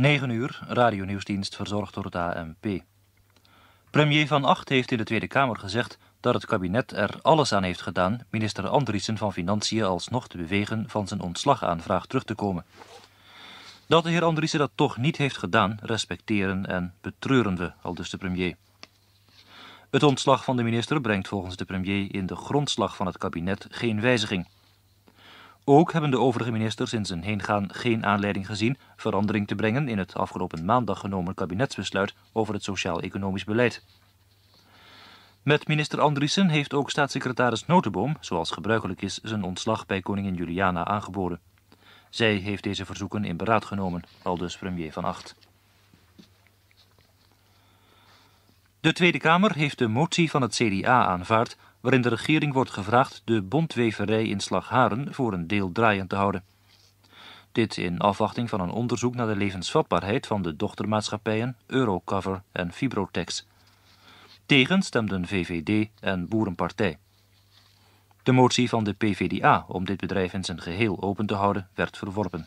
9 uur, radionieuwsdienst verzorgd door het ANP. Premier Van Acht heeft in de Tweede Kamer gezegd dat het kabinet er alles aan heeft gedaan minister Andriessen van Financiën alsnog te bewegen van zijn ontslagaanvraag terug te komen. Dat de heer Andriessen dat toch niet heeft gedaan, respecteren en betreuren we, aldus de premier. Het ontslag van de minister brengt volgens de premier in de grondslag van het kabinet geen wijziging. Ook hebben de overige ministers in zijn heengaan geen aanleiding gezien verandering te brengen in het afgelopen maandag genomen kabinetsbesluit over het sociaal-economisch beleid. Met minister Andriessen heeft ook staatssecretaris Notenboom, zoals gebruikelijk is, zijn ontslag bij koningin Juliana aangeboden. Zij heeft deze verzoeken in beraad genomen, aldus premier Van Acht. De Tweede Kamer heeft de motie van het CDA aanvaard waarin de regering wordt gevraagd de bondweverij in Slagharen voor een deel draaiend te houden. Dit in afwachting van een onderzoek naar de levensvatbaarheid van de dochtermaatschappijen Eurocover en Fibrotex. Tegen stemden VVD en Boerenpartij. De motie van de PVDA om dit bedrijf in zijn geheel open te houden werd verworpen.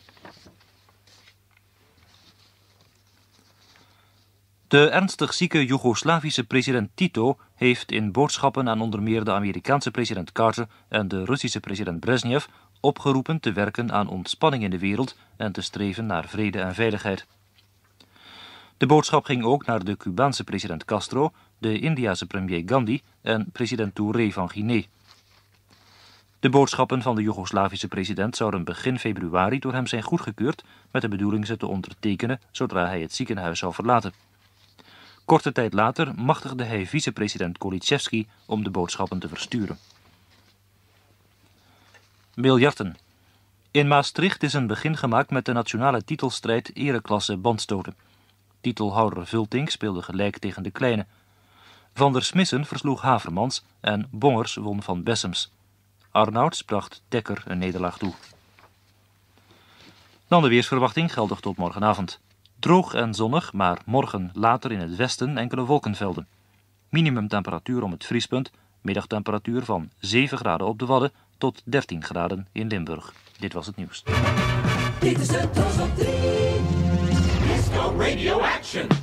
De ernstig zieke Joegoslavische president Tito heeft in boodschappen aan onder meer de Amerikaanse president Carter en de Russische president Brezhnev opgeroepen te werken aan ontspanning in de wereld en te streven naar vrede en veiligheid. De boodschap ging ook naar de Cubaanse president Castro, de Indiase premier Gandhi en president Touré van Guinea. De boodschappen van de Joegoslavische president zouden begin februari door hem zijn goedgekeurd met de bedoeling ze te ondertekenen zodra hij het ziekenhuis zou verlaten. Korte tijd later machtigde hij vicepresident Kolitschewski om de boodschappen te versturen. Miljarden. In Maastricht is een begin gemaakt met de nationale titelstrijd ereklasse bandstoten. Titelhouder Vultink speelde gelijk tegen de kleine. Van der Smissen versloeg Havermans en Bongers won van Bessems. Arnouds bracht Dekker een nederlaag toe. Dan de weersverwachting geldig tot morgenavond. Droog en zonnig, maar morgen later in het westen enkele wolkenvelden. Minimumtemperatuur om het vriespunt, middagtemperatuur van 7 graden op de Wadden tot 13 graden in Limburg. Dit was het nieuws. Dit is het TOS op 3. Radio Action.